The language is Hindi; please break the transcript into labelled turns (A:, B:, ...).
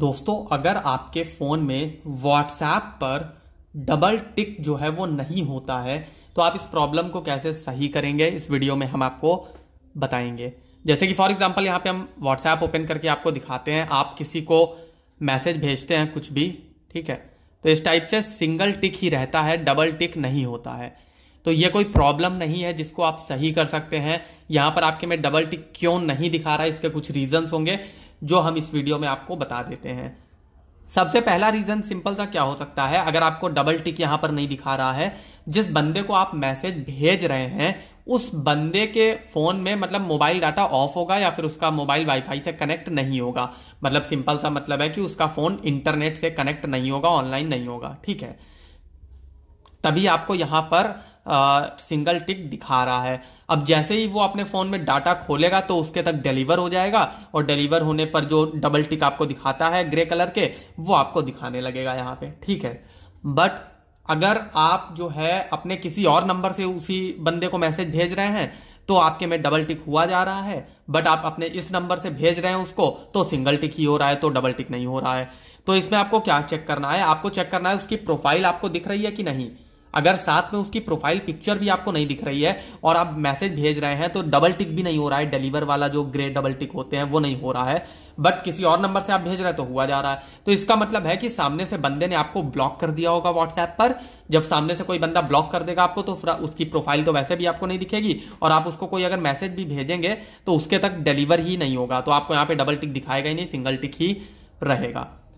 A: दोस्तों अगर आपके फ़ोन में व्हाट्सएप पर डबल टिक जो है वो नहीं होता है तो आप इस प्रॉब्लम को कैसे सही करेंगे इस वीडियो में हम आपको बताएंगे जैसे कि फॉर एग्जांपल यहाँ पे हम व्हाट्सएप ओपन करके आपको दिखाते हैं आप किसी को मैसेज भेजते हैं कुछ भी ठीक है तो इस टाइप से सिंगल टिक ही रहता है डबल टिक नहीं होता है तो ये कोई प्रॉब्लम नहीं है जिसको आप सही कर सकते हैं यहां पर आपके में डबल टिक क्यों नहीं दिखा रहा है इसके कुछ रीजंस होंगे जो हम इस वीडियो में आपको बता देते हैं सबसे पहला रीज़न सिंपल सा क्या हो सकता है अगर आपको डबल टिक यहां पर नहीं दिखा रहा है जिस बंदे को आप मैसेज भेज रहे हैं उस बंदे के फ़ोन में मतलब मोबाइल डाटा ऑफ होगा या फिर उसका मोबाइल वाईफाई से कनेक्ट नहीं होगा मतलब सिंपल सा मतलब है कि उसका फ़ोन इंटरनेट से कनेक्ट नहीं होगा ऑनलाइन नहीं होगा ठीक है तभी आपको यहां पर सिंगल टिक दिखा रहा है अब जैसे ही वो अपने फ़ोन में डाटा खोलेगा तो उसके तक डिलीवर हो जाएगा और डिलीवर होने पर जो डबल टिक आपको दिखाता है ग्रे कलर के वो आपको दिखाने लगेगा यहाँ पे ठीक है बट अगर आप जो है अपने किसी और नंबर से उसी बंदे को मैसेज भेज रहे हैं तो आपके में डबल टिक हुआ जा रहा है बट आप अपने इस नंबर से भेज रहे हैं उसको तो सिंगल टिक ही हो रहा है तो डबल टिक नहीं हो रहा है तो इसमें आपको क्या चेक करना है आपको चेक करना है उसकी प्रोफाइल आपको दिख रही है कि नहीं अगर साथ में उसकी प्रोफाइल पिक्चर भी आपको नहीं दिख रही है और आप मैसेज भेज रहे हैं तो डबल टिक भी नहीं हो रहा है डिलीवर वाला जो ग्रे डबल टिक होते हैं वो नहीं हो रहा है बट किसी और नंबर से आप भेज रहे हैं तो हुआ जा रहा है तो इसका मतलब है कि सामने से बंदे ने आपको ब्लॉक कर दिया होगा व्हाट्सएप पर जब सामने से कोई बंदा ब्लॉक कर देगा आपको तो उसकी प्रोफाइल तो वैसे भी आपको नहीं दिखेगी और आप उसको कोई अगर मैसेज भी भेजेंगे तो उसके तक डिलीवर ही नहीं होगा तो आपको यहाँ पे डबल टिक दिखाएगा ही नहीं सिंगल टिक ही रहेगा